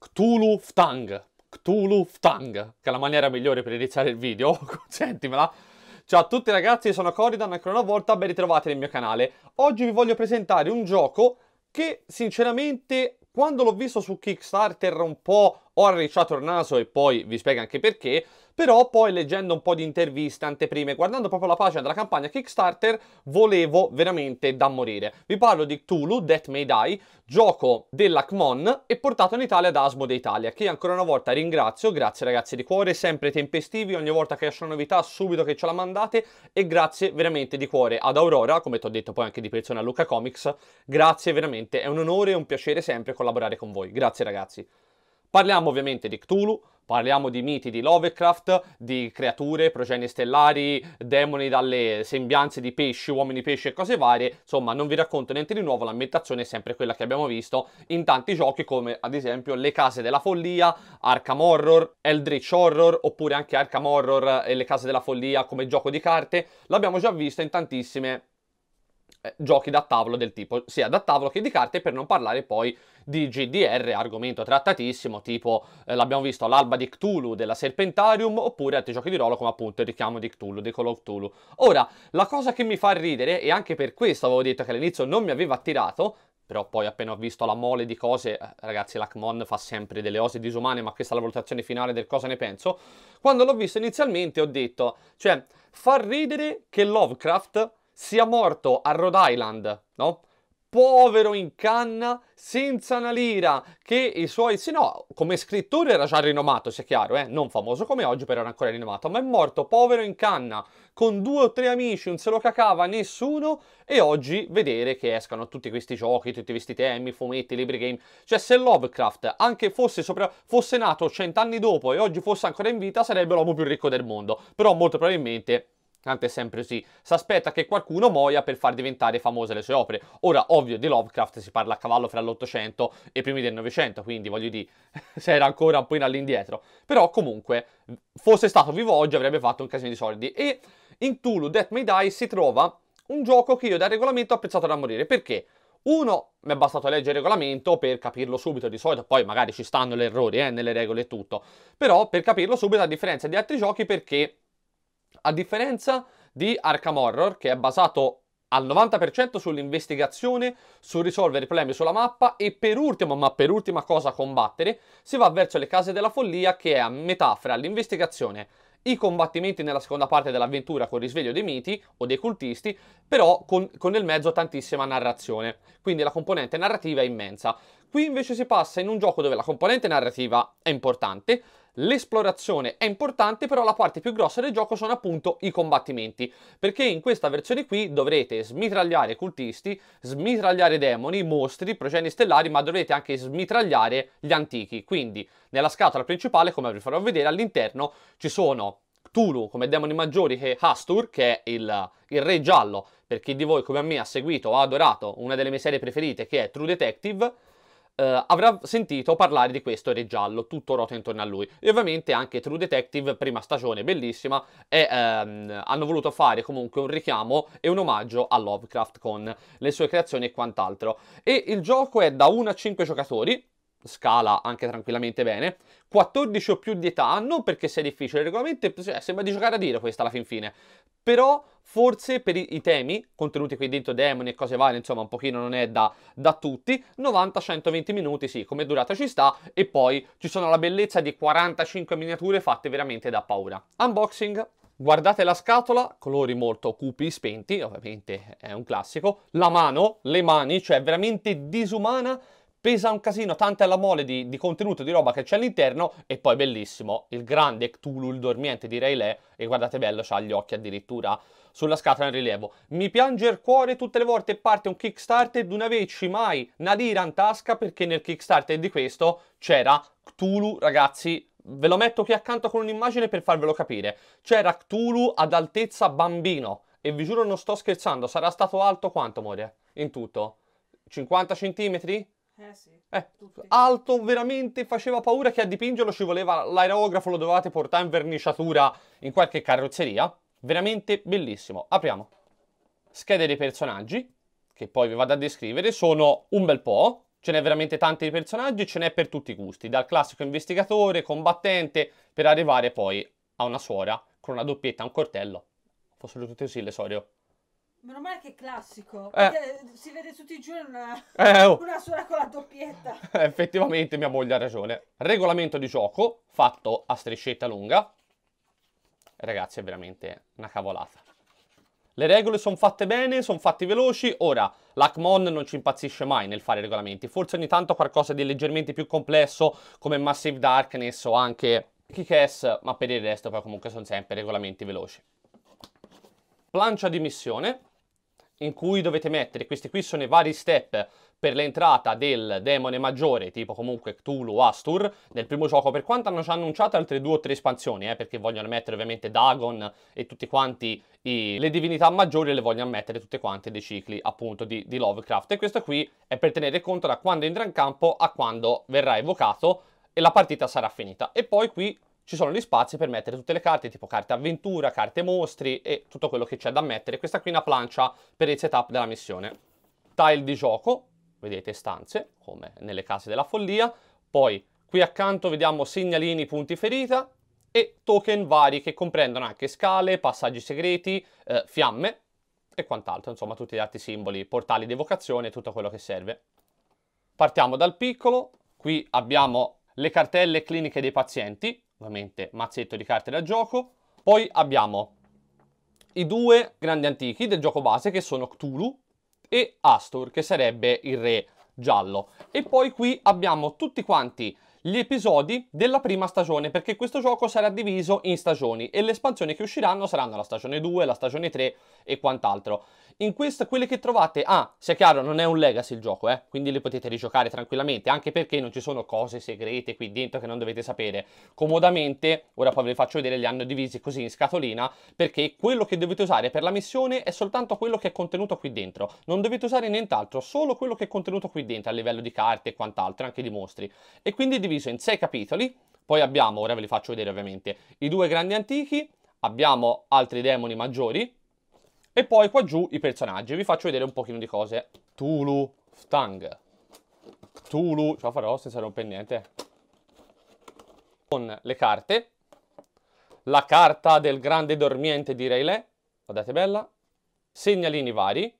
Cthulhu Ftang. Cthulhu Ftang, che è la maniera migliore per iniziare il video, consentimela. Ciao a tutti ragazzi, sono Coridan, ancora una volta ben ritrovati nel mio canale. Oggi vi voglio presentare un gioco che sinceramente quando l'ho visto su Kickstarter un po' ho arricciato il naso e poi vi spiego anche perché, però poi leggendo un po' di interviste, anteprime, guardando proprio la pagina della campagna Kickstarter, volevo veramente da morire. Vi parlo di Cthulhu, Death May Die, gioco della Kmon e portato in Italia da Asmode Italia, che ancora una volta ringrazio, grazie ragazzi di cuore, sempre tempestivi, ogni volta che esce una novità subito che ce la mandate e grazie veramente di cuore ad Aurora, come ti ho detto poi anche di persona a Luca Comics, grazie veramente, è un onore e un piacere sempre collaborare con voi, grazie ragazzi. Parliamo ovviamente di Cthulhu, parliamo di miti di Lovecraft, di creature, progenie stellari, demoni dalle sembianze di pesci, uomini pesci e cose varie, insomma non vi racconto niente di nuovo, l'ambientazione è sempre quella che abbiamo visto in tanti giochi come ad esempio Le Case della Follia, Arkham Horror, Eldritch Horror oppure anche Arkham Horror e Le Case della Follia come gioco di carte, l'abbiamo già visto in tantissime eh, giochi da tavolo del tipo sia da tavolo che di carte per non parlare poi di GDR, argomento trattatissimo tipo eh, l'abbiamo visto l'alba di Cthulhu della Serpentarium oppure altri giochi di ruolo come appunto il richiamo di Cthulhu, di Call of Cthulhu. Ora, la cosa che mi fa ridere e anche per questo avevo detto che all'inizio non mi aveva attirato però poi appena ho visto la mole di cose, eh, ragazzi l'Acmon fa sempre delle ose disumane, ma questa è la valutazione finale del cosa ne penso, quando l'ho visto inizialmente ho detto, cioè, fa ridere che Lovecraft sia morto a Rhode Island, no? povero in canna, senza una lira, che i suoi... Se no, come scrittore era già rinomato, sia chiaro, eh? non famoso come oggi, però era ancora rinomato, ma è morto povero in canna, con due o tre amici, non se lo cacava nessuno, e oggi vedere che escano tutti questi giochi, tutti questi temi, fumetti, libri, game... Cioè, se Lovecraft anche fosse, sopra... fosse nato cent'anni dopo e oggi fosse ancora in vita, sarebbe l'uomo più ricco del mondo, però molto probabilmente Kant è sempre così, si aspetta che qualcuno muoia per far diventare famose le sue opere. Ora, ovvio, di Lovecraft si parla a cavallo fra l'Ottocento e i primi del Novecento, quindi voglio dire, se era ancora un po' in all'indietro. Però comunque, fosse stato vivo oggi avrebbe fatto un casino di soldi. E in Tulu Death May Die si trova un gioco che io da regolamento ho apprezzato da morire, perché... Uno, mi è bastato leggere il regolamento per capirlo subito di solito, poi magari ci stanno gli errori eh, nelle regole e tutto, però per capirlo subito a differenza di altri giochi perché a differenza di Arkham Horror, che è basato al 90% sull'investigazione, sul risolvere i problemi sulla mappa e per ultimo, ma per ultima cosa combattere, si va verso le case della follia che è a metà fra l'investigazione, i combattimenti nella seconda parte dell'avventura con il risveglio dei miti o dei cultisti, però con, con nel mezzo tantissima narrazione, quindi la componente narrativa è immensa. Qui invece si passa in un gioco dove la componente narrativa è importante, l'esplorazione è importante, però la parte più grossa del gioco sono appunto i combattimenti, perché in questa versione qui dovrete smitragliare cultisti, smitragliare demoni, mostri, progeni stellari, ma dovrete anche smitragliare gli antichi. Quindi nella scatola principale, come vi farò vedere, all'interno ci sono Cthulhu come demoni maggiori e Hastur, che è il, il, re giallo, per chi di voi come a me ha seguito o ha adorato una delle mie serie preferite che è True Detective, eh, avrà sentito parlare di questo re giallo, tutto roto intorno a lui. E ovviamente anche True Detective, prima stagione bellissima, e, ehm, hanno voluto fare comunque un richiamo e un omaggio a Lovecraft con le sue creazioni e quant'altro. E il gioco è da 1 a 5 giocatori, scala anche tranquillamente bene. 14 o più di età, non perché sia difficile, regolarmente cioè, sembra di giocare a dire questa alla fin fine, però forse per i, i, temi contenuti qui dentro, demoni e cose varie, insomma un pochino non è da, da tutti, 90-120 minuti sì, come durata ci sta, e poi ci sono la bellezza di 45 miniature fatte veramente da paura. Unboxing, Guardate la scatola, colori molto cupi, spenti, ovviamente è un classico. La mano, le mani, cioè veramente disumana pesa un casino, tanta è la mole di, di contenuto, di roba che c'è all'interno e poi bellissimo, il grande Cthulhu, il dormiente di Ray e guardate bello, c'ha gli occhi addirittura sulla scatola in rilievo. Mi piange il cuore tutte le volte parte un Kickstarter di una vecchi mai Nadira in tasca perché nel Kickstarter di questo c'era Cthulhu, ragazzi, ve lo metto qui accanto con un'immagine per farvelo capire. C'era Cthulhu ad altezza bambino e vi giuro non sto scherzando, sarà stato alto quanto, amore? In tutto? 50 centimetri? Eh sì. Eh, alto veramente faceva paura che a dipingerlo ci voleva l'aerografo, lo dovevate portare in verniciatura in qualche carrozzeria. Veramente bellissimo. Apriamo. Schede dei personaggi, che poi vi vado a descrivere, sono un bel po'. Ce n'è veramente tanti di personaggi, ce n'è per tutti i gusti, dal classico investigatore, combattente, per arrivare poi a una suora con una doppietta, un cortello. Fossero tutte sì le sorio. Meno male che è classico. Eh. Si vede tutti i giorni una, eh, oh. una sola con la doppietta. Effettivamente mia moglie ha ragione. Regolamento di gioco fatto a striscetta lunga. Ragazzi, è veramente una cavolata. Le regole sono fatte bene, sono fatte veloci. Ora, l'ACMON non ci impazzisce mai nel fare regolamenti. Forse ogni tanto qualcosa di leggermente più complesso come Massive Darkness o anche Kick-Ass, ma per il resto poi comunque sono sempre regolamenti veloci. Plancia di missione in cui dovete mettere, questi qui sono i vari step per l'entrata del demone maggiore, tipo comunque Cthulhu o Astur, nel primo gioco, per quanto hanno già annunciato altre due o tre espansioni, eh, perché vogliono mettere ovviamente Dagon e tutti quanti i, le divinità maggiori, le vogliono mettere tutte quante dei cicli appunto di, di Lovecraft. E questo qui è per tenere conto da quando entra in campo a quando verrà evocato e la partita sarà finita. E poi qui ci sono gli spazi per mettere tutte le carte, tipo carte avventura, carte mostri e tutto quello che c'è da mettere. Questa qui è una plancia per il setup della missione. Tile di gioco, vedete stanze, come nelle case della follia. Poi qui accanto vediamo segnalini, punti ferita e token vari che comprendono anche scale, passaggi segreti, eh, fiamme e quant'altro. Insomma tutti gli altri simboli, portali di evocazione, tutto quello che serve. Partiamo dal piccolo. Qui abbiamo le cartelle cliniche dei pazienti, ovviamente mazzetto di carte da gioco. Poi abbiamo i due grandi antichi del gioco base che sono Cthulhu e Astur, che sarebbe il re giallo. E poi qui abbiamo tutti quanti gli episodi della prima stagione, perché questo gioco sarà diviso in stagioni e le espansioni che usciranno saranno la stagione 2, la stagione 3 e quant'altro. In questa, quelle che trovate, ah, sia chiaro, non è un legacy il gioco, eh, quindi le potete rigiocare tranquillamente, anche perché non ci sono cose segrete qui dentro che non dovete sapere. Comodamente, ora poi ve le faccio vedere, li hanno divisi così in scatolina, perché quello che dovete usare per la missione è soltanto quello che è contenuto qui dentro. Non dovete usare nient'altro, solo quello che è contenuto qui dentro, a livello di carte e quant'altro, anche di mostri. E quindi è diviso in sei capitoli, poi abbiamo, ora ve li faccio vedere ovviamente, i due grandi antichi, abbiamo altri demoni maggiori, e poi qua giù i personaggi, vi faccio vedere un pochino di cose. Tulu, Ftang, Tulu, ce la farò senza rompere niente. Con le carte, la carta del grande dormiente di Rayleigh, guardate bella, segnalini vari,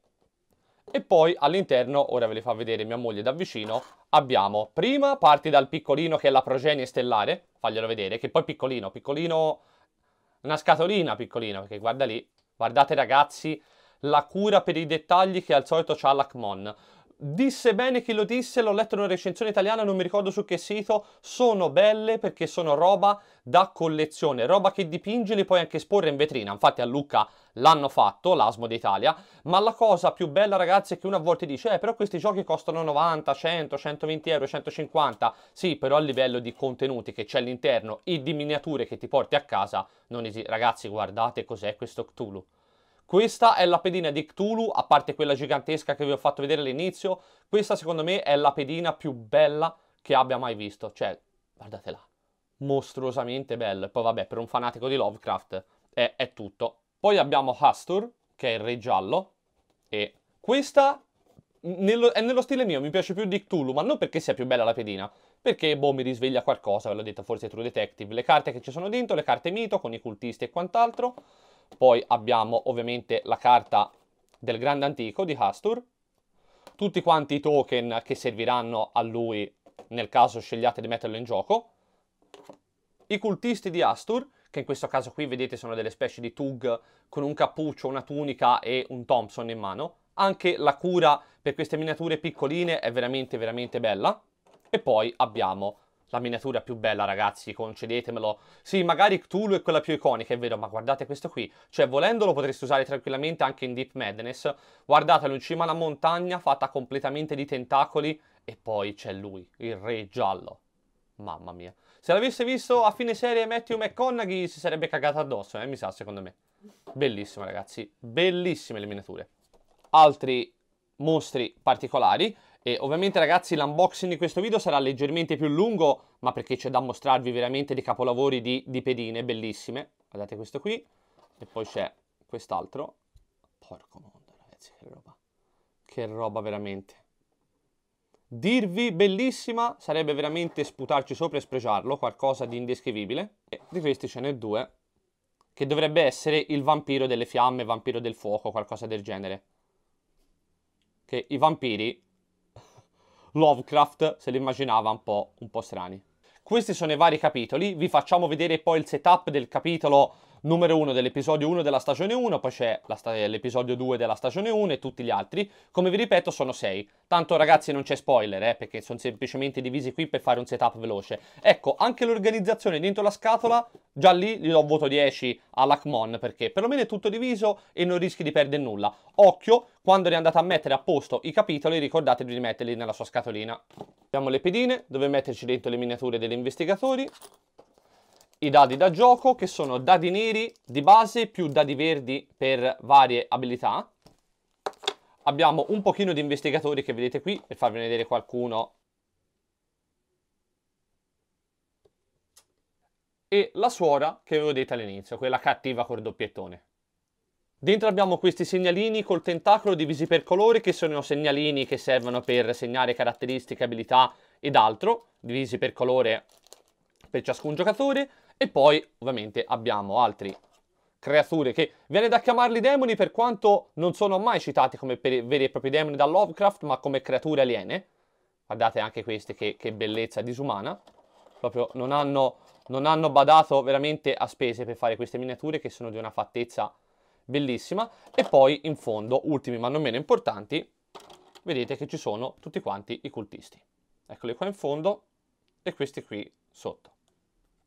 e poi all'interno, ora ve li fa vedere mia moglie da vicino, abbiamo prima parti dal piccolino che è la progenie stellare, faglielo vedere, che poi piccolino, piccolino, una scatolina piccolino, perché guarda lì, Guardate ragazzi la cura per i dettagli che al solito ha l'Acmon. Disse bene chi lo disse, l'ho letto in una recensione italiana, non mi ricordo su che sito, sono belle perché sono roba da collezione, roba che dipingi li puoi anche esporre in vetrina, infatti a Lucca l'hanno fatto, l'Asmo d'Italia, ma la cosa più bella ragazzi è che una volta dice, eh però questi giochi costano 90, 100, 120 euro, 150, sì però a livello di contenuti che c'è all'interno e di miniature che ti porti a casa, non esiste, ragazzi guardate cos'è questo Cthulhu. Questa è la pedina di Cthulhu, a parte quella gigantesca che vi ho fatto vedere all'inizio. Questa secondo me è la pedina più bella che abbia mai visto. Cioè, guardatela, mostruosamente bella. Poi vabbè, per un fanatico di Lovecraft è, è tutto. Poi abbiamo Hastur, che è il re giallo. E questa nello, è nello stile mio, mi piace più di Cthulhu, ma non perché sia più bella la pedina. Perché, boh, mi risveglia qualcosa, ve l'ho detto, forse True Detective. Le carte che ci sono dentro, le carte mito, con i cultisti e quant'altro. Poi abbiamo ovviamente la carta del Grande Antico di Hastur, tutti quanti i token che serviranno a lui nel caso scegliate di metterlo in gioco, i cultisti di Astur, che in questo caso qui vedete sono delle specie di Tug con un cappuccio, una tunica e un Thompson in mano, anche la cura per queste miniature piccoline è veramente veramente bella, e poi abbiamo la miniatura più bella, ragazzi, concedetemelo. Sì, magari Cthulhu è quella più iconica, è vero, ma guardate questo qui. Cioè, volendolo potreste usare tranquillamente anche in Deep Madness. Guardatelo in cima alla montagna, fatta completamente di tentacoli, e poi c'è lui, il re giallo. Mamma mia. Se l'avesse visto a fine serie Matthew McConaughey si sarebbe cagato addosso, eh, mi sa, secondo me. Bellissime, ragazzi. Bellissime le miniature. Altri mostri particolari e ovviamente ragazzi l'unboxing di questo video sarà leggermente più lungo, ma perché c'è da mostrarvi veramente dei capolavori di, di pedine bellissime. Guardate questo qui, e poi c'è quest'altro. Porco mondo ragazzi, che roba. Che roba veramente. Dirvi bellissima sarebbe veramente sputarci sopra e spregiarlo qualcosa di indescrivibile. E di questi ce n'è due, che dovrebbe essere il vampiro delle fiamme, vampiro del fuoco, qualcosa del genere. Che i vampiri Lovecraft se li immaginava un po', un po' strani. Questi sono i vari capitoli, vi facciamo vedere poi il setup del capitolo numero 1 dell'episodio 1 della stagione 1, poi c'è l'episodio 2 della stagione 1 e tutti gli altri. Come vi ripeto sono 6. Tanto ragazzi non c'è spoiler, eh, perché sono semplicemente divisi qui per fare un setup veloce. Ecco, anche l'organizzazione dentro la scatola, già lì gli do voto 10 all'Acmon, perché perlomeno è tutto diviso e non rischi di perdere nulla. Occhio, quando è andate a mettere a posto i capitoli, ricordatevi di metterli nella sua scatolina. Abbiamo le pedine, dove metterci dentro le miniature degli investigatori i dadi da gioco che sono dadi neri di base più dadi verdi per varie abilità. Abbiamo un pochino di investigatori che vedete qui per farvi vedere qualcuno. E la suora che avevo detto all'inizio, quella cattiva col doppiettone. Dentro abbiamo questi segnalini col tentacolo divisi per colore che sono segnalini che servono per segnare caratteristiche, abilità ed altro, divisi per colore per ciascun giocatore. E poi ovviamente abbiamo altre creature che viene da chiamarli demoni per quanto non sono mai citati come veri e propri demoni da Lovecraft ma come creature aliene. Guardate anche queste che, che bellezza disumana. Proprio non hanno, non hanno badato veramente a spese per fare queste miniature che sono di una fattezza bellissima. E poi in fondo, ultimi ma non meno importanti, vedete che ci sono tutti quanti i cultisti. Eccoli qua in fondo e questi qui sotto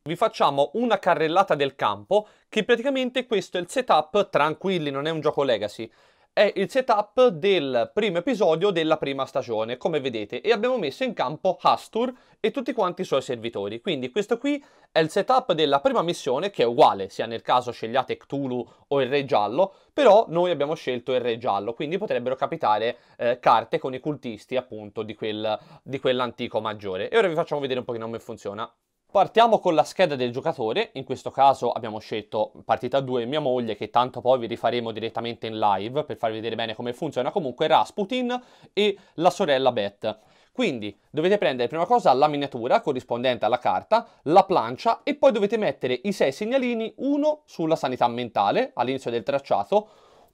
vi facciamo una carrellata del campo che praticamente questo è il setup, tranquilli non è un gioco legacy, è il setup del primo episodio della prima stagione, come vedete, e abbiamo messo in campo Hastur e tutti quanti i suoi servitori. Quindi questo qui è il setup della prima missione, che è uguale, sia nel caso scegliate Cthulhu o il Re Giallo, però noi abbiamo scelto il Re Giallo, quindi potrebbero capitare eh, carte con i cultisti appunto di, quel, di quell'antico maggiore. E ora vi facciamo vedere un po' come funziona. Partiamo con la scheda del giocatore, in questo caso abbiamo scelto partita 2 mia moglie che tanto poi vi rifaremo direttamente in live per farvi vedere bene come funziona, comunque Rasputin e la sorella Beth. Quindi dovete prendere prima cosa la miniatura corrispondente alla carta, la plancia e poi dovete mettere i sei segnalini, uno sulla sanità mentale all'inizio del tracciato,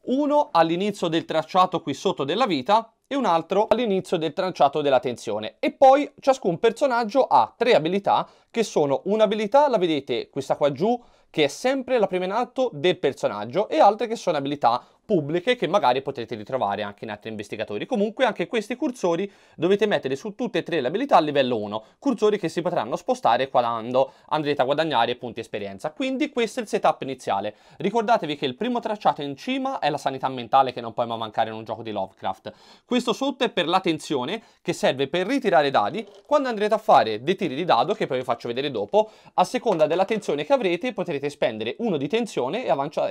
uno all'inizio del tracciato qui sotto della vita e un altro all'inizio del tranciato della tensione e poi ciascun personaggio ha tre abilità che sono un'abilità, la vedete questa qua giù, che è sempre la prima in alto del personaggio e altre che sono abilità pubbliche che magari potrete ritrovare anche in altri investigatori. Comunque anche questi cursori dovete mettere su tutte e tre le abilità a livello 1, cursori che si potranno spostare quando andrete a guadagnare punti esperienza. Quindi questo è il setup iniziale. Ricordatevi che il primo tracciato in cima è la sanità mentale che non può mai mancare in un gioco di Lovecraft. Questo sotto è per l'attenzione che serve per ritirare dadi quando andrete a fare dei tiri di dado che poi vi faccio vedere dopo. A seconda della tensione che avrete potrete spendere uno di tensione e,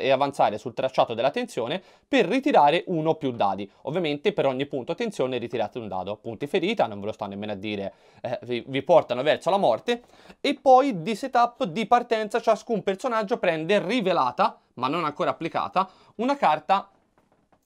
avanzare sul tracciato della tensione per ritirare uno o più dadi. Ovviamente per ogni punto attenzione ritirate un dado. Punti ferita, non ve lo sto nemmeno a dire, eh, vi, vi, portano verso la morte. E poi di setup di partenza ciascun personaggio prende rivelata, ma non ancora applicata, una carta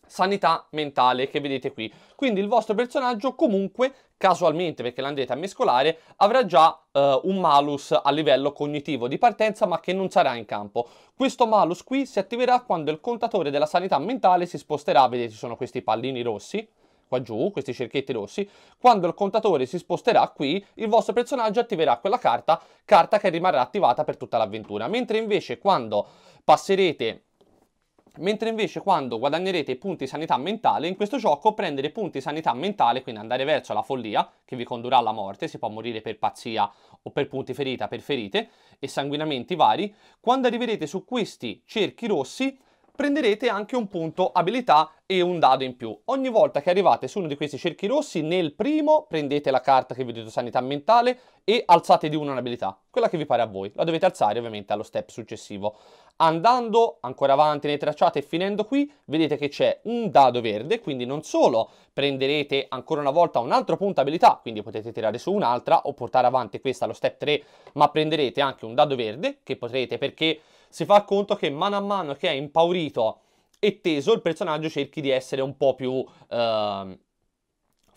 sanità mentale che vedete qui. Quindi il vostro personaggio comunque casualmente perché l'andrete a mescolare, avrà già eh, un malus a livello cognitivo di partenza ma che non sarà in campo. Questo malus qui si attiverà quando il contatore della sanità mentale si sposterà, vedete ci sono questi pallini rossi, qua giù, questi cerchietti rossi, quando il contatore si sposterà qui, il vostro personaggio attiverà quella carta, carta che rimarrà attivata per tutta l'avventura, mentre invece quando passerete Mentre invece quando guadagnerete punti sanità mentale, in questo gioco prendere punti sanità mentale, quindi andare verso la follia, che vi condurrà alla morte, si può morire per pazzia o per punti ferita, per ferite e sanguinamenti vari, quando arriverete su questi cerchi rossi prenderete anche un punto abilità e un dado in più. Ogni volta che arrivate su uno di questi cerchi rossi, nel primo prendete la carta che vi ho detto sanità mentale e alzate di uno un'abilità, quella che vi pare a voi. La dovete alzare ovviamente allo step successivo. Andando ancora avanti nei tracciati e finendo qui, vedete che c'è un dado verde, quindi non solo prenderete ancora una volta un altro punto abilità, quindi potete tirare su un'altra o portare avanti questa allo step 3, ma prenderete anche un dado verde che potrete perché si fa conto che mano a mano che è impaurito e teso, il personaggio cerchi di essere un po' più... Eh,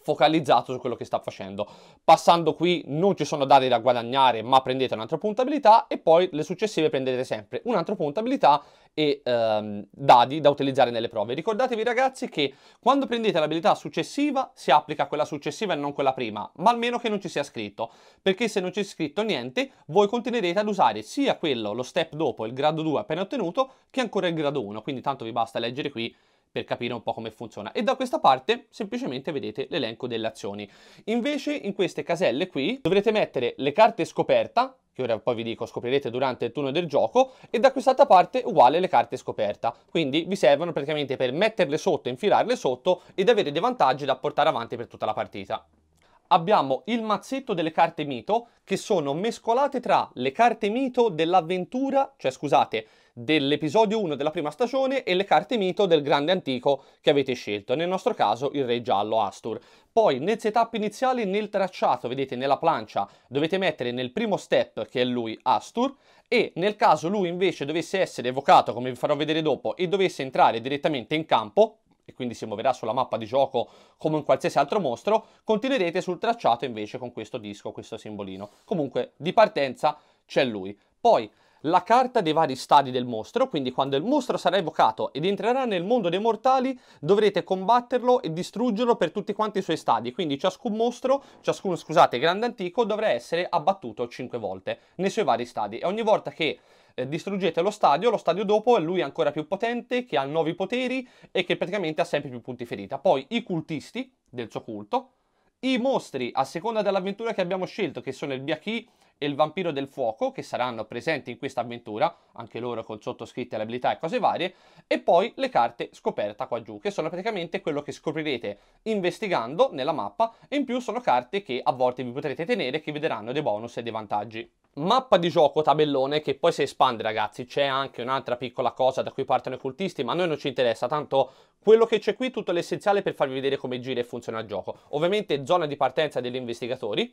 focalizzato su quello che sta facendo. Passando qui non ci sono dati da guadagnare, ma prendete un'altra altro abilità e poi le successive prenderete sempre un'altra altro abilità e ehm, dadi da utilizzare nelle prove. Ricordatevi ragazzi che quando prendete l'abilità successiva si applica quella successiva e non quella prima, ma almeno che non ci sia scritto, perché se non c'è scritto niente voi continuerete ad usare sia quello, lo step dopo, il grado 2 appena ottenuto, che ancora il grado 1, quindi tanto vi basta leggere qui per capire un po' come funziona. E da questa parte semplicemente vedete l'elenco delle azioni. Invece in queste caselle qui dovrete mettere le carte scoperta, che ora poi vi dico scoprirete durante il turno del gioco, e da quest'altra parte uguale le carte scoperta. Quindi vi servono praticamente per metterle sotto, infilarle sotto ed avere dei vantaggi da portare avanti per tutta la partita abbiamo il mazzetto delle carte mito che sono mescolate tra le carte mito dell'avventura, cioè scusate, dell'episodio 1 della prima stagione e le carte mito del grande antico che avete scelto, nel nostro caso il re giallo Astur. Poi nel setup iniziale, nel tracciato, vedete nella plancia, dovete mettere nel primo step che è lui Astur e nel caso lui invece dovesse essere evocato, come vi farò vedere dopo, e dovesse entrare direttamente in campo, e quindi si muoverà sulla mappa di gioco come un qualsiasi altro mostro, continuerete sul tracciato invece con questo disco, questo simbolino. Comunque di partenza c'è lui. Poi la carta dei vari stadi del mostro, quindi quando il mostro sarà evocato ed entrerà nel mondo dei mortali dovrete combatterlo e distruggerlo per tutti quanti i suoi stadi, quindi ciascun mostro, ciascun scusate grande antico dovrà essere abbattuto 5 volte nei suoi vari stadi e ogni volta che eh, distruggete lo stadio, lo stadio dopo è lui ancora più potente, che ha nuovi poteri e che praticamente ha sempre più punti ferita. Poi i cultisti del suo culto, i mostri a seconda dell'avventura che abbiamo scelto, che sono il Biachi, e il vampiro del fuoco che saranno presenti in questa avventura, anche loro con sottoscritte le abilità e cose varie, e poi le carte scoperta qua giù, che sono praticamente quello che scoprirete investigando nella mappa e in più sono carte che a volte vi potrete tenere che vi daranno dei bonus e dei vantaggi. Mappa di gioco tabellone che poi si espande ragazzi, c'è anche un'altra piccola cosa da cui partono i cultisti, ma a noi non ci interessa, tanto quello che c'è qui tutto l'essenziale per farvi vedere come gira e funziona il gioco. Ovviamente zona di partenza degli investigatori,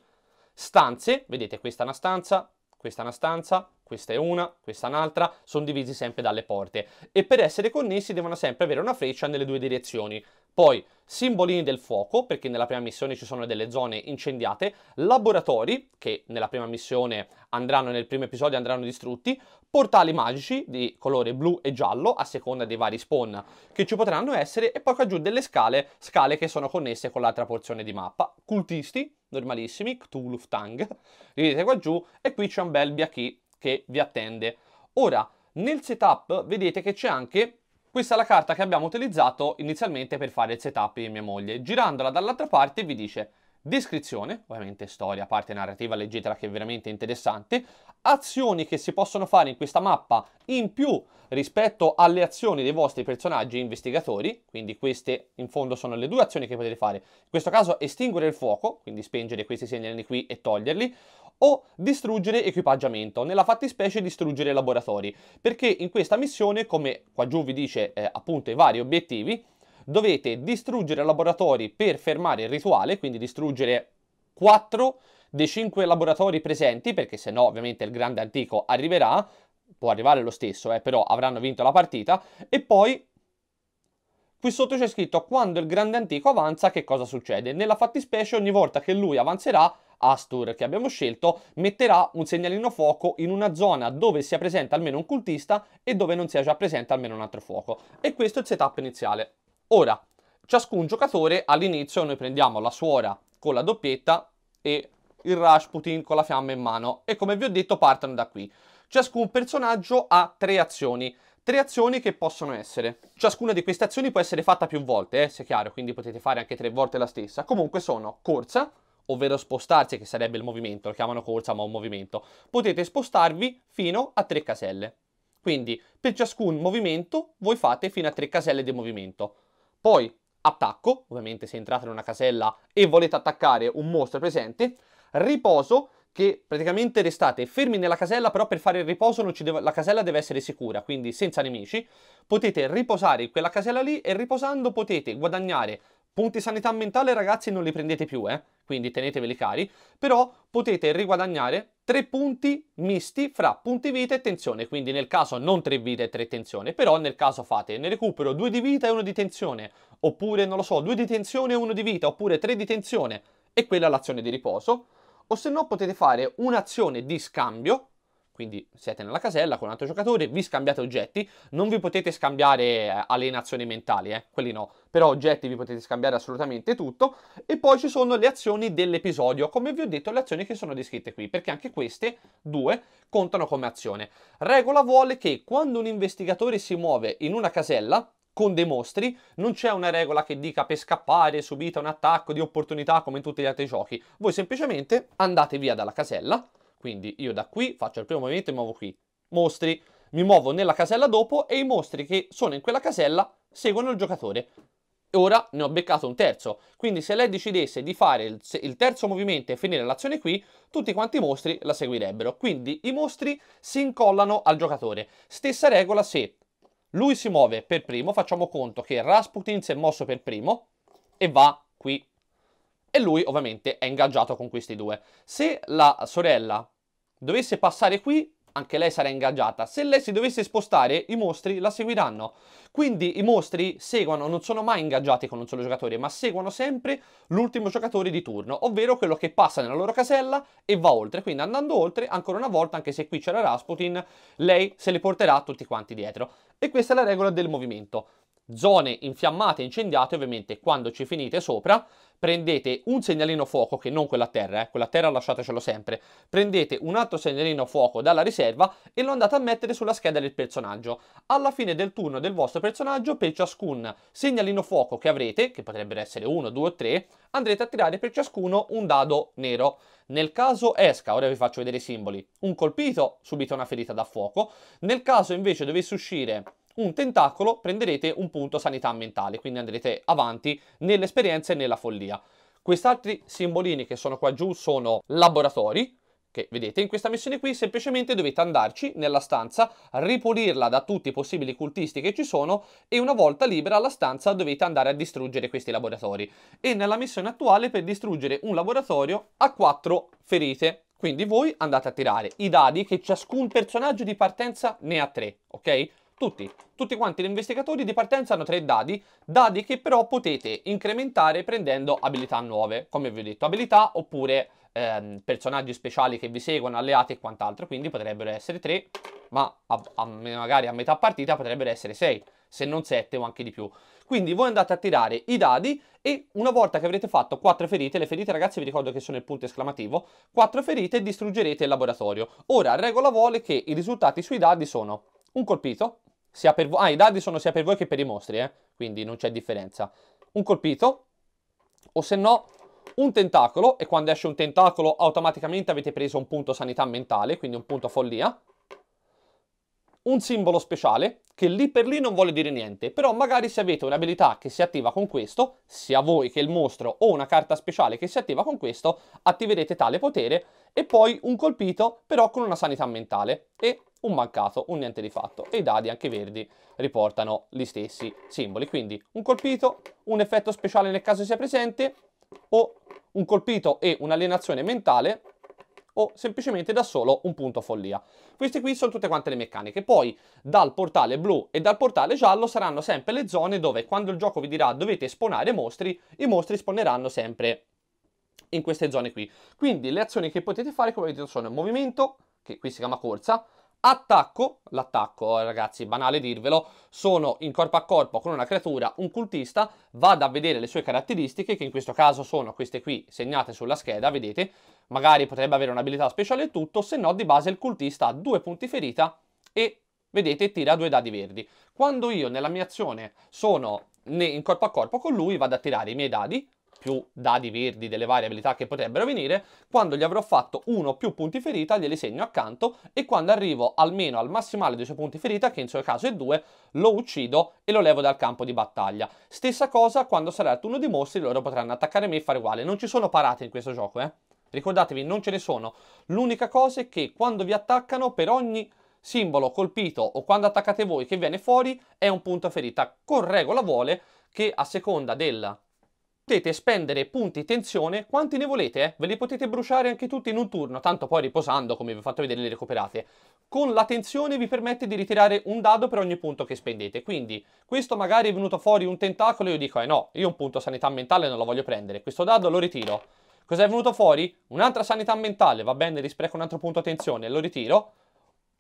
stanze, vedete questa è una stanza, questa è una stanza, questa è una, questa è un'altra, sono divisi sempre dalle porte e per essere connessi devono sempre avere una freccia nelle due direzioni. Poi simbolini del fuoco, perché nella prima missione ci sono delle zone incendiate, laboratori, che nella prima missione andranno, nel primo episodio andranno distrutti, portali magici di colore blu e giallo, a seconda dei vari spawn che ci potranno essere, e poi qua giù delle scale, scale che sono connesse con l'altra porzione di mappa, cultisti, normalissimi, Cthulhu Tang, vedete qua giù, e qui c'è un bel biachi che vi attende. Ora, nel setup vedete che c'è anche questa è la carta che abbiamo utilizzato inizialmente per fare il setup di mia moglie. Girandola dall'altra parte vi dice descrizione, ovviamente storia, parte narrativa, leggetela che è veramente interessante, azioni che si possono fare in questa mappa in più rispetto alle azioni dei vostri personaggi investigatori, quindi queste in fondo sono le due azioni che potete fare, in questo caso estinguere il fuoco, quindi spengere questi segnali qui e toglierli, o distruggere equipaggiamento, nella fattispecie distruggere laboratori, perché in questa missione, come qua giù vi dice eh, appunto i vari obiettivi, dovete distruggere laboratori per fermare il rituale, quindi distruggere 4 dei 5 laboratori presenti, perché se no ovviamente il grande antico arriverà, può arrivare lo stesso, eh, però avranno vinto la partita, e poi Qui sotto c'è scritto quando il grande antico avanza che cosa succede. Nella fattispecie ogni volta che lui avanzerà Astur che abbiamo scelto metterà un segnalino fuoco in una zona dove sia presente almeno un cultista e dove non sia già presente almeno un altro fuoco. E questo è il setup iniziale. Ora, ciascun giocatore all'inizio noi prendiamo la suora con la doppietta e il Rasputin con la fiamma in mano e come vi ho detto partono da qui. Ciascun personaggio ha tre azioni, tre azioni che possono essere. Ciascuna di queste azioni può essere fatta più volte, eh, se è chiaro, quindi potete fare anche tre volte la stessa. Comunque sono corsa, ovvero spostarsi, che sarebbe il movimento, lo chiamano corsa ma un movimento, potete spostarvi fino a tre caselle. Quindi per ciascun movimento voi fate fino a tre caselle di movimento. Poi attacco, ovviamente se entrate in una casella e volete attaccare un mostro presente, riposo, che praticamente restate fermi nella casella, però per fare il riposo deve, la casella deve essere sicura, quindi senza nemici. Potete riposare in quella casella lì e riposando potete guadagnare punti sanità mentale, ragazzi, non li prendete più, eh quindi teneteveli cari, però potete riguadagnare 3 punti misti fra punti vita e tensione, quindi nel caso non 3 vita e 3 tensione, però nel caso fate ne recupero 2 di vita e 1 di tensione, oppure non lo so, 2 di tensione e 1 di vita, oppure 3 di tensione e quella l'azione di riposo, o se no potete fare un'azione di scambio quindi siete nella casella con un altro giocatore, vi scambiate oggetti, non vi potete scambiare eh, alienazioni mentali, eh? quelli no, però oggetti vi potete scambiare assolutamente tutto, e poi ci sono le azioni dell'episodio, come vi ho detto le azioni che sono descritte qui, perché anche queste due contano come azione. Regola vuole che quando un investigatore si muove in una casella, con dei mostri, non c'è una regola che dica per scappare subite un attacco di opportunità come in tutti gli altri giochi. Voi semplicemente andate via dalla casella, quindi io da qui faccio il primo movimento e muovo qui. Mostri, mi muovo nella casella dopo e i mostri che sono in quella casella seguono il giocatore. Ora ne ho beccato un terzo, quindi se lei decidesse di fare il, il terzo movimento e finire l'azione qui, tutti quanti i mostri la seguirebbero. Quindi i mostri si incollano al giocatore. Stessa regola se lui si muove per primo, facciamo conto che Rasputin si è mosso per primo e va qui. E lui ovviamente è ingaggiato con questi due. Se la sorella dovesse passare qui, anche lei sarà ingaggiata. Se lei si dovesse spostare, i mostri la seguiranno. Quindi i mostri seguono, non sono mai ingaggiati con un solo giocatore, ma seguono sempre l'ultimo giocatore di turno, ovvero quello che passa nella loro casella e va oltre. Quindi andando oltre, ancora una volta, anche se qui c'era Rasputin, lei se li porterà tutti quanti dietro. E questa è la regola del movimento zone infiammate e incendiate, ovviamente quando ci finite sopra, prendete un segnalino fuoco, che non quella a terra, eh, quella a terra lasciatecelo sempre, prendete un altro segnalino fuoco dalla riserva e lo andate a mettere sulla scheda del personaggio. Alla fine del turno del vostro personaggio, per ciascun segnalino fuoco che avrete, che potrebbero essere uno, due o tre, andrete a tirare per ciascuno un dado nero. Nel caso esca, ora vi faccio vedere i simboli, un colpito subito una ferita da fuoco, nel caso invece dovesse uscire un tentacolo prenderete un punto sanità mentale, quindi andrete avanti nell'esperienza e nella follia. Questi altri simbolini che sono qua giù sono laboratori, che vedete in questa missione qui semplicemente dovete andarci nella stanza, ripulirla da tutti i possibili cultisti che ci sono e una volta libera la stanza dovete andare a distruggere questi laboratori. E nella missione attuale per distruggere un laboratorio a quattro ferite, quindi voi andate a tirare i dadi che ciascun personaggio di partenza ne ha tre, ok? Tutti, tutti quanti gli investigatori di partenza hanno tre dadi, dadi che però potete incrementare prendendo abilità nuove, come vi ho detto, abilità oppure ehm, personaggi speciali che vi seguono, alleati e quant'altro, quindi potrebbero essere tre, ma a, a, magari a metà partita potrebbero essere sei, se non sette o anche di più. Quindi voi andate a tirare i dadi e una volta che avrete fatto quattro ferite, le ferite ragazzi vi ricordo che sono il punto esclamativo, quattro ferite distruggerete il laboratorio. Ora regola vuole che i risultati sui dadi sono un colpito, sia per voi, ah i dadi sono sia per voi che per i mostri, eh? quindi non c'è differenza, un colpito, o se no un tentacolo, e quando esce un tentacolo automaticamente avete preso un punto sanità mentale, quindi un punto follia, un simbolo speciale, che lì per lì non vuole dire niente, però magari se avete un'abilità che si attiva con questo, sia voi che il mostro o una carta speciale che si attiva con questo, attiverete tale potere e poi un colpito però con una sanità mentale e un mancato, un niente di fatto. E i dadi anche verdi riportano gli stessi simboli. Quindi un colpito, un effetto speciale nel caso sia presente, o un colpito e un'alienazione mentale, o semplicemente da solo un punto follia. Queste qui sono tutte quante le meccaniche. Poi dal portale blu e dal portale giallo saranno sempre le zone dove quando il gioco vi dirà dovete spawnare mostri, i mostri spawneranno sempre in queste zone qui. Quindi le azioni che potete fare, come vedete, sono il movimento, che qui si chiama corsa, Attacco, l'attacco ragazzi, banale dirvelo, sono in corpo a corpo con una creatura, un cultista, vado a vedere le sue caratteristiche, che in questo caso sono queste qui segnate sulla scheda, vedete, magari potrebbe avere un'abilità speciale e tutto, se no di base il cultista ha due punti ferita e vedete tira due dadi verdi. Quando io nella mia azione sono in corpo a corpo con lui vado a tirare i miei dadi, più dadi verdi delle varie abilità che potrebbero venire, quando gli avrò fatto uno o più punti ferita glieli segno accanto e quando arrivo almeno al massimale dei suoi punti ferita, che in suo caso è 2, lo uccido e lo levo dal campo di battaglia. Stessa cosa quando sarà il turno di mostri, loro potranno attaccare me e fare uguale. Non ci sono parate in questo gioco, eh? Ricordatevi, non ce ne sono. L'unica cosa è che quando vi attaccano, per ogni simbolo colpito o quando attaccate voi che viene fuori, è un punto ferita. Con regola vuole che a seconda del Potete spendere punti tensione quanti ne volete, eh? ve li potete bruciare anche tutti in un turno, tanto poi riposando, come vi ho fatto vedere, li recuperate. Con la tensione vi permette di ritirare un dado per ogni punto che spendete, quindi questo magari è venuto fuori un tentacolo e io dico, eh no, io un punto sanità mentale non lo voglio prendere, questo dado lo ritiro. Cos'è venuto fuori? Un'altra sanità mentale, va bene, rispreco un altro punto tensione, lo ritiro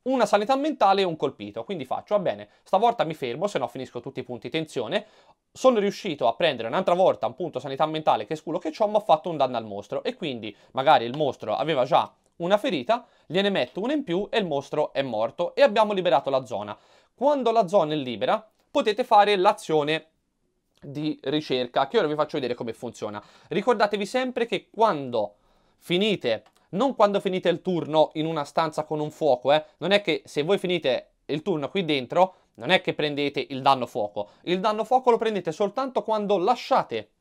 una sanità mentale e un colpito. Quindi faccio, va bene, stavolta mi fermo, se no finisco tutti i punti tensione. Sono riuscito a prendere un'altra volta un punto sanità mentale che sculo che ho, ma ho fatto un danno al mostro. E quindi magari il mostro aveva già una ferita, gliene metto una in più e il mostro è morto. E abbiamo liberato la zona. Quando la zona è libera, potete fare l'azione di ricerca, che ora vi faccio vedere come funziona. Ricordatevi sempre che quando finite non quando finite il turno in una stanza con un fuoco, eh. Non è che se voi finite il turno qui dentro, non è che prendete il danno fuoco. Il danno fuoco lo prendete soltanto quando lasciate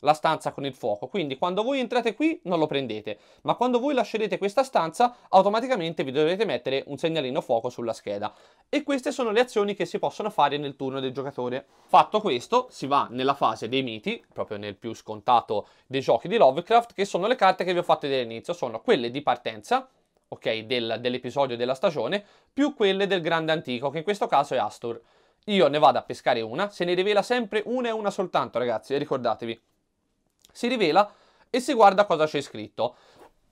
la stanza con il fuoco. Quindi quando voi entrate qui non lo prendete, ma quando voi lascerete questa stanza automaticamente vi dovrete mettere un segnalino fuoco sulla scheda. E queste sono le azioni che si possono fare nel turno del giocatore. Fatto questo, si va nella fase dei miti, proprio nel più scontato dei giochi di Lovecraft, che sono le carte che vi ho fatto vedere all'inizio, sono quelle di partenza, ok, del, dell'episodio della stagione, più quelle del grande antico, che in questo caso è Astur. Io ne vado a pescare una, se ne rivela sempre una e una soltanto, ragazzi, ricordatevi si rivela e si guarda cosa c'è scritto.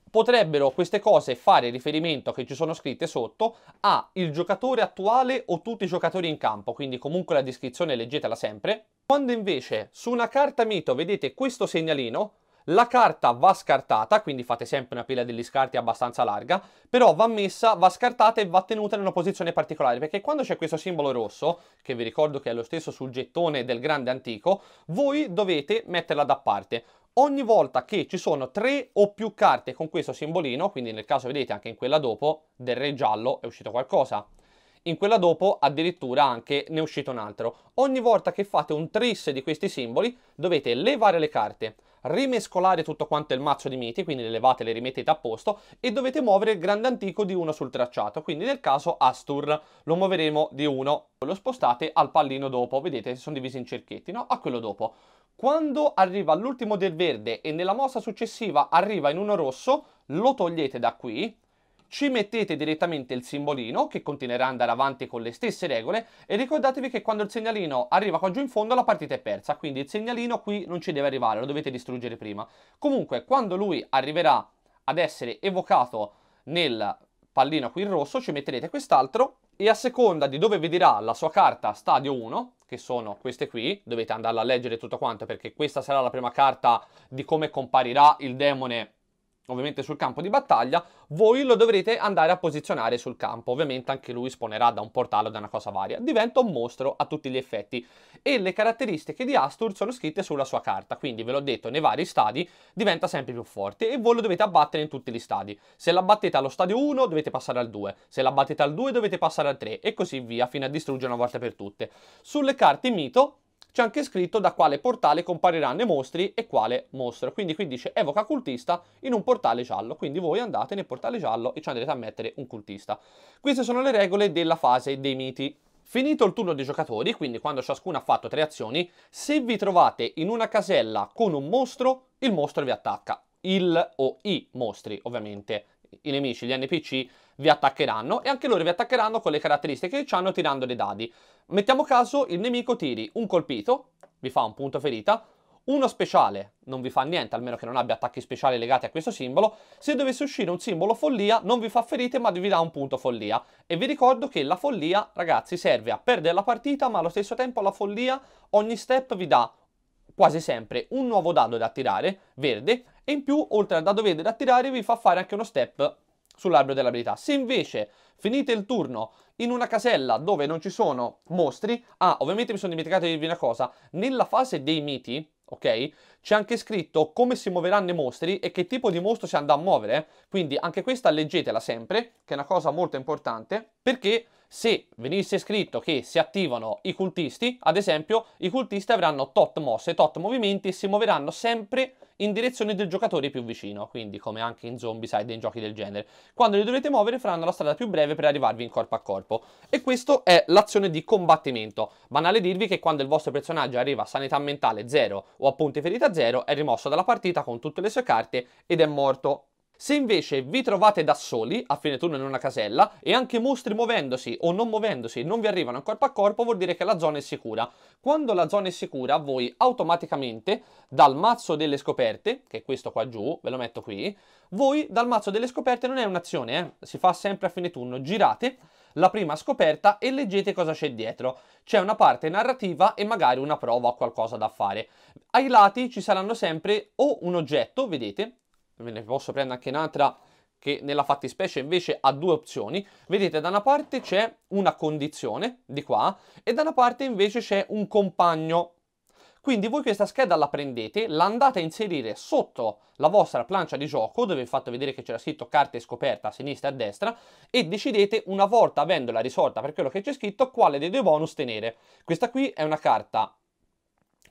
Potrebbero queste cose fare riferimento che ci sono scritte sotto a il giocatore attuale o tutti i giocatori in campo, quindi comunque la descrizione leggetela sempre. Quando invece su una carta mito vedete questo segnalino, la carta va scartata, quindi fate sempre una pila degli scarti abbastanza larga, però va messa, va scartata e va tenuta in una posizione particolare, perché quando c'è questo simbolo rosso, che vi ricordo che è lo stesso sul gettone del grande antico, voi dovete metterla da parte. Ogni volta che ci sono tre o più carte con questo simbolino, quindi nel caso vedete anche in quella dopo, del re giallo è uscito qualcosa, in quella dopo addirittura anche ne è uscito un altro. Ogni volta che fate un tris di questi simboli dovete levare le carte rimescolare tutto quanto il mazzo di miti, quindi le levate le rimettete a posto e dovete muovere il grande antico di uno sul tracciato, quindi nel caso Astur lo muoveremo di uno, lo spostate al pallino dopo, vedete si sono divisi in cerchietti, no? A quello dopo. Quando arriva all'ultimo del verde e nella mossa successiva arriva in uno rosso, lo togliete da qui, ci mettete direttamente il simbolino che continuerà ad andare avanti con le stesse regole e ricordatevi che quando il segnalino arriva qua giù in fondo la partita è persa, quindi il segnalino qui non ci deve arrivare, lo dovete distruggere prima. Comunque quando lui arriverà ad essere evocato nel pallino qui in rosso ci metterete quest'altro e a seconda di dove vedrà la sua carta stadio 1, che sono queste qui, dovete andarla a leggere tutto quanto perché questa sarà la prima carta di come comparirà il demone ovviamente sul campo di battaglia, voi lo dovrete andare a posizionare sul campo. Ovviamente anche lui spawnerà da un portale o da una cosa varia. Diventa un mostro a tutti gli effetti. E le caratteristiche di Astur sono scritte sulla sua carta, quindi ve l'ho detto, nei vari stadi diventa sempre più forte e voi lo dovete abbattere in tutti gli stadi. Se l'abbattete allo stadio 1 dovete passare al 2, se l'abbattete al 2 dovete passare al 3 e così via fino a distruggere una volta per tutte. Sulle carte mito c'è anche scritto da quale portale compariranno i mostri e quale mostro. Quindi qui dice evoca cultista in un portale giallo, quindi voi andate nel portale giallo e ci andrete a mettere un cultista. Queste sono le regole della fase dei miti. Finito il turno dei giocatori, quindi quando ciascuno ha fatto tre azioni, se vi trovate in una casella con un mostro, il mostro vi attacca. Il o i mostri, ovviamente i nemici, gli NPC, vi attaccheranno e anche loro vi attaccheranno con le caratteristiche che hanno tirando dei dadi. Mettiamo caso il nemico tiri un colpito, vi fa un punto ferita, uno speciale non vi fa niente, almeno che non abbia attacchi speciali legati a questo simbolo. Se dovesse uscire un simbolo follia, non vi fa ferite, ma vi dà un punto follia. E vi ricordo che la follia, ragazzi, serve a perdere la partita, ma allo stesso tempo la follia, ogni step vi dà quasi sempre un nuovo dado da tirare, verde, e in più oltre al dado verde da tirare vi fa fare anche uno step sull'albero dell'abilità. Se invece finite il turno in una casella dove non ci sono mostri, ah ovviamente mi sono dimenticato di dirvi una cosa, nella fase dei miti, ok, c'è anche scritto come si muoveranno i mostri e che tipo di mostro si andrà a muovere, quindi anche questa leggetela sempre, che è una cosa molto importante, perché se venisse scritto che si attivano i cultisti, ad esempio, i cultisti avranno tot mosse, tot movimenti e si muoveranno sempre in direzione del giocatore più vicino, quindi come anche in zombie side e in giochi del genere. Quando li dovete muovere faranno la strada più breve per arrivarvi in corpo a corpo. E questa è l'azione di combattimento. Banale dirvi che quando il vostro personaggio arriva a sanità mentale 0 o a punti ferita 0 è rimosso dalla partita con tutte le sue carte ed è morto se invece vi trovate da soli a fine turno in una casella e anche mostri muovendosi o non muovendosi non vi arrivano corpo a corpo vuol dire che la zona è sicura. Quando la zona è sicura voi automaticamente dal mazzo delle scoperte, che è questo qua giù, ve lo metto qui, voi dal mazzo delle scoperte non è un'azione, eh? si fa sempre a fine turno, girate la prima scoperta e leggete cosa c'è dietro. C'è una parte narrativa e magari una prova o qualcosa da fare. Ai lati ci saranno sempre o un oggetto, vedete, ve ne posso prendere anche un'altra che nella fattispecie invece ha due opzioni. Vedete, da una parte c'è una condizione, di qua, e da una parte invece c'è un compagno. Quindi voi questa scheda la prendete, la andate a inserire sotto la vostra plancia di gioco, dove vi ho fatto vedere che c'era scritto carte scoperta a sinistra e a destra, e decidete una volta avendola risolta per quello che c'è scritto quale dei due bonus tenere. Questa qui è una carta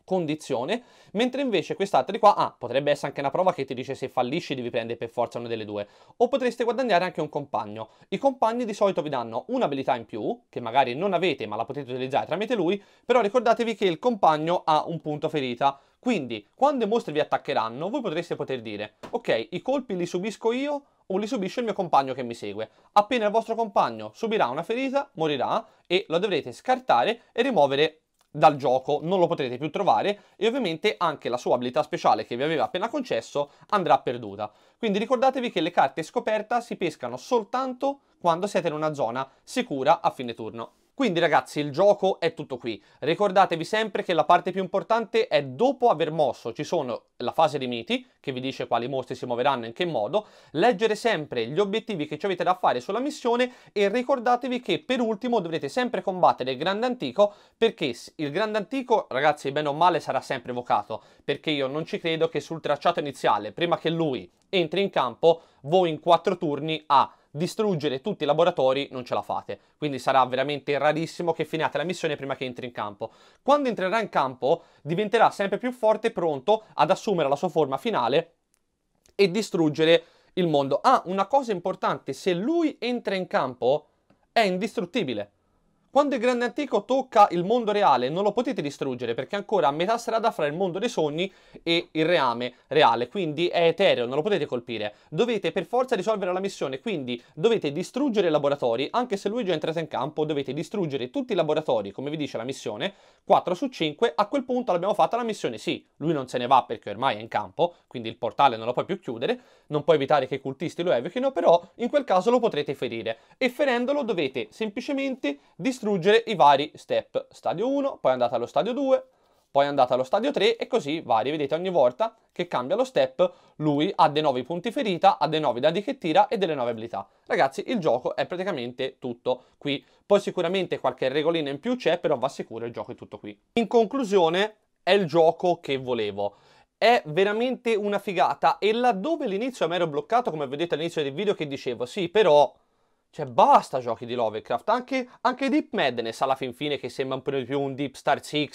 condizione, mentre invece quest'altra di qua, ah, potrebbe essere anche una prova che ti dice se fallisci devi prendere per forza una delle due, o potreste guadagnare anche un compagno. I compagni di solito vi danno un'abilità in più, che magari non avete ma la potete utilizzare tramite lui, però ricordatevi che il compagno ha un punto ferita, quindi quando i mostri vi attaccheranno voi potreste poter dire, ok, i colpi li subisco io, o li subisce il mio compagno che mi segue. Appena il vostro compagno subirà una ferita, morirà e lo dovrete scartare e rimuovere dal gioco, non lo potrete più trovare e ovviamente anche la sua abilità speciale che vi aveva appena concesso andrà perduta. Quindi ricordatevi che le carte scoperta si pescano soltanto quando siete in una zona sicura a fine turno. Quindi ragazzi il gioco è tutto qui, ricordatevi sempre che la parte più importante è dopo aver mosso, ci sono la fase dei miti che vi dice quali mostri si muoveranno e in che modo, leggere sempre gli obiettivi che ci avete da fare sulla missione e ricordatevi che per ultimo dovrete sempre combattere il grande antico perché il grande antico ragazzi bene o male sarà sempre evocato perché io non ci credo che sul tracciato iniziale prima che lui entri in campo voi in quattro turni a distruggere tutti i laboratori non ce la fate. Quindi sarà veramente rarissimo che finiate la missione prima che entri in campo. Quando entrerà in campo diventerà sempre più forte e pronto ad assumere la sua forma finale e distruggere il mondo. Ah, una cosa importante, se lui entra in campo è indistruttibile quando il grande antico tocca il mondo reale non lo potete distruggere perché è ancora a metà strada fra il mondo dei sogni e il reame reale, quindi è etereo, non lo potete colpire. Dovete per forza risolvere la missione, quindi dovete distruggere i laboratori, anche se lui è già entrato in campo, dovete distruggere tutti i laboratori, come vi dice la missione, 4 su 5, a quel punto l'abbiamo fatta la missione, sì, lui non se ne va perché ormai è in campo, quindi il portale non lo puoi più chiudere, non puoi evitare che i cultisti lo evochino, però in quel caso lo potrete ferire e ferendolo dovete semplicemente distruggere distruggere i vari step. Stadio 1, poi andate allo stadio 2, poi andate allo stadio 3 e così vari. Vedete ogni volta che cambia lo step lui ha dei nuovi punti ferita, ha dei nuovi dadi che tira e delle nuove abilità. Ragazzi il gioco è praticamente tutto qui. Poi sicuramente qualche regolina in più c'è però va sicuro il gioco è tutto qui. In conclusione è il gioco che volevo è veramente una figata e laddove all'inizio mi ero bloccato come vedete all'inizio del video che dicevo sì però cioè, basta giochi di Lovecraft. Anche, anche Deep Madness alla fin fine, che sembra un po' di più un Deep Star 6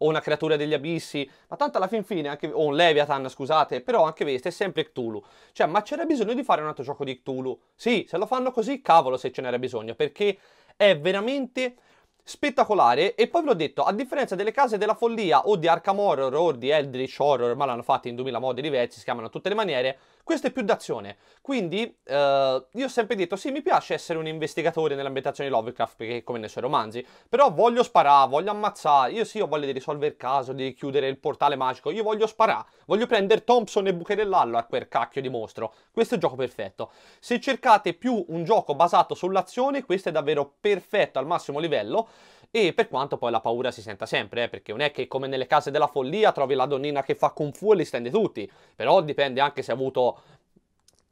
o una creatura degli abissi. Ma tanto alla fin fine, anche, o un Leviathan, scusate, però anche questo è sempre Cthulhu. Cioè, ma c'era bisogno di fare un altro gioco di Cthulhu? Sì, se lo fanno così, cavolo se ce n'era bisogno, perché è veramente spettacolare e poi ve l'ho detto a differenza delle case della follia o di Arkham Horror o di Eldritch Horror ma l'hanno fatta in 2000 modi diversi si chiamano a tutte le maniere questo è più d'azione. Quindi eh, io ho sempre detto, sì, mi piace essere un investigatore nell'ambientazione di Lovecraft, perché come nei suoi romanzi, però voglio sparare, voglio ammazzare, io sì ho voglia di risolvere il caso, di chiudere il portale magico, io voglio sparare, voglio prendere Thompson e buche a quel cacchio di mostro. Questo è il gioco perfetto. Se cercate più un gioco basato sull'azione, questo è davvero perfetto al massimo livello e per quanto poi la paura si senta sempre, eh, perché non è che come nelle case della follia trovi la donnina che fa kung fu e li stende tutti, però dipende anche se ha avuto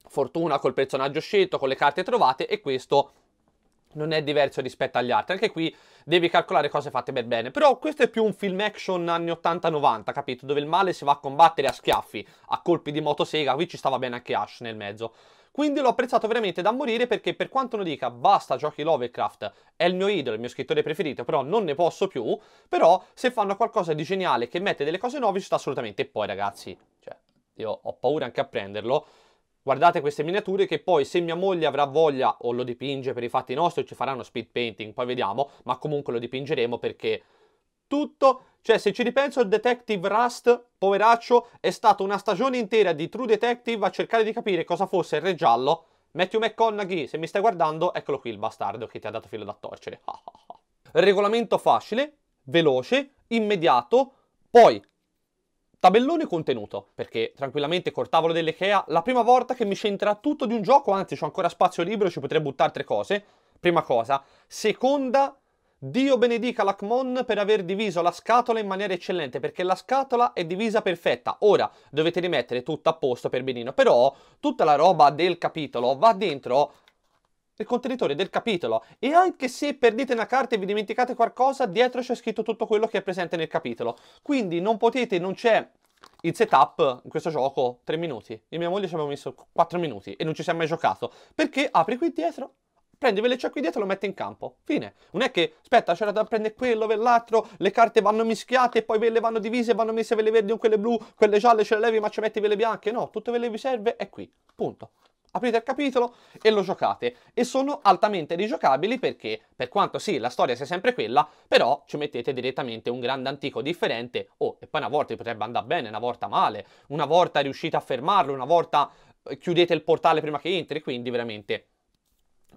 fortuna col personaggio scelto, con le carte trovate e questo non è diverso rispetto agli altri. Anche qui devi calcolare cose fatte per bene. Però questo è più un film action anni 80-90, capito? Dove il male si va a combattere a schiaffi, a colpi di motosega. Qui ci stava bene anche Ash nel mezzo. Quindi l'ho apprezzato veramente da morire perché per quanto non dica basta giochi Lovecraft, è il mio idolo, il mio scrittore preferito, però non ne posso più, però se fanno qualcosa di geniale che mette delle cose nuove ci sta assolutamente. E poi ragazzi, cioè, io ho paura anche a prenderlo. Guardate queste miniature che poi se mia moglie avrà voglia o lo dipinge per i fatti nostri o ci faranno speed painting, poi vediamo, ma comunque lo dipingeremo perché tutto cioè, se ci ripenso, il detective Rust, poveraccio, è stata una stagione intera di True Detective a cercare di capire cosa fosse il re giallo. Matthew McConaughey, se mi stai guardando, eccolo qui il bastardo che ti ha dato filo da torcere. Regolamento facile, veloce, immediato, poi tabellone contenuto, perché tranquillamente col tavolo dell'Ikea, la prima volta che mi c'entra tutto di un gioco, anzi c'ho ancora spazio libero, ci potrei buttare tre cose. Prima cosa. Seconda, Dio benedica l'Akmon per aver diviso la scatola in maniera eccellente, perché la scatola è divisa perfetta. Ora dovete rimettere tutto a posto per benino, però tutta la roba del capitolo va dentro il contenitore del capitolo e anche se perdete una carta e vi dimenticate qualcosa, dietro c'è scritto tutto quello che è presente nel capitolo. Quindi non potete, non c'è il setup in questo gioco 3 minuti. Io e mia moglie ci abbiamo messo 4 minuti e non ci siamo mai giocato perché apri qui dietro prendi ve le c'è qui dietro e lo mette in campo. Fine. Non è che, aspetta, c'era da prendere quello, quell'altro, le carte vanno mischiate, poi ve le vanno divise, vanno messe ve le verdi o quelle blu, quelle gialle ce le levi ma ci metti ve le bianche. No, tutto ve le vi serve è qui. Punto aprite il capitolo e lo giocate e sono altamente rigiocabili perché per quanto sì la storia sia sempre quella però ci mettete direttamente un grande antico differente oh e poi una volta potrebbe andare bene una volta male una volta riuscite a fermarlo una volta eh, chiudete il portale prima che entri quindi veramente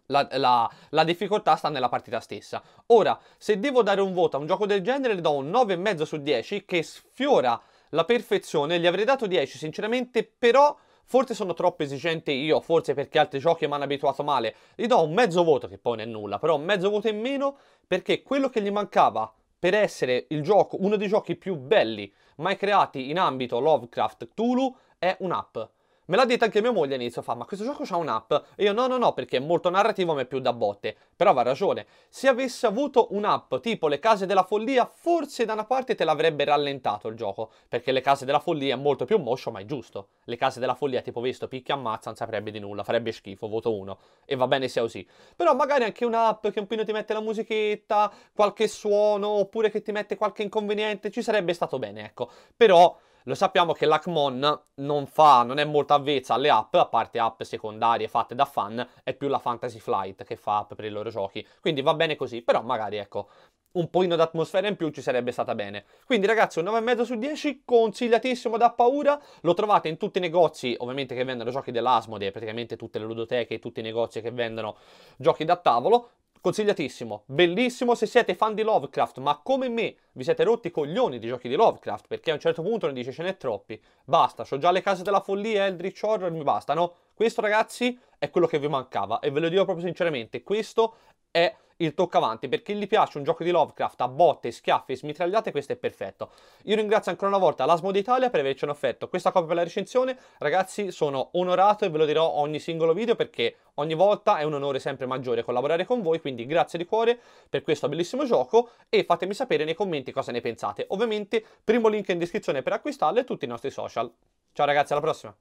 la, la, la, difficoltà sta nella partita stessa. Ora, se devo dare un voto a un gioco del genere, le do un 9,5 su 10 che sfiora la perfezione. Gli avrei dato 10, sinceramente, però forse sono troppo esigente io, forse perché altri giochi mi hanno abituato male. Gli do un mezzo voto, che poi non è nulla, però un mezzo voto in meno perché quello che gli mancava per essere gioco, uno dei giochi più belli mai creati in ambito Lovecraft Cthulhu è un'app. Me l'ha detta anche mia moglie all'inizio, fa ma questo gioco c'ha un'app? E io no no no perché è molto narrativo ma è più da botte. Però va ragione, se avesse avuto un'app tipo le case della follia forse da una parte te l'avrebbe rallentato il gioco, perché le case della follia è molto più moscio ma è giusto. Le case della follia tipo visto picchia ammazza non saprebbe di nulla, farebbe schifo, voto 1. E va bene sia così. Però magari anche un'app che un pino ti mette la musichetta, qualche suono oppure che ti mette qualche inconveniente, ci sarebbe stato bene ecco. Però lo sappiamo che l'Acmon non, fa, non è molto avvezza alle app, a parte app secondarie fatte da fan, è più la Fantasy Flight che fa app per i loro giochi. Quindi va bene così, però magari ecco, un pochino d'atmosfera in più ci sarebbe stata bene. Quindi ragazzi un 9,5 su 10, consigliatissimo da paura, lo trovate in tutti i negozi ovviamente che vendono giochi dell'Asmode, praticamente tutte le ludoteche, tutti i negozi che vendono giochi da tavolo, Consigliatissimo, bellissimo se siete fan di Lovecraft, ma come me vi siete rotti i coglioni di giochi di Lovecraft, perché a un certo punto ne dice ce n'è troppi. Basta, ho già le case della follia, Eldritch Horror, mi bastano. Questo ragazzi è quello che vi mancava e ve lo dico proprio sinceramente, questo è il toccavanti perché gli piace un gioco di Lovecraft a botte, schiaffi, smitragliate, questo è perfetto. Io ringrazio ancora una volta l'Asmode Italia per averci offerto questa copia per la recensione. Ragazzi, sono onorato e ve lo dirò ogni singolo video perché ogni volta è un onore sempre maggiore collaborare con voi, quindi grazie di cuore per questo bellissimo gioco e fatemi sapere nei commenti cosa ne pensate. Ovviamente, primo link in descrizione per acquistarlo e tutti i nostri social. Ciao ragazzi, alla prossima!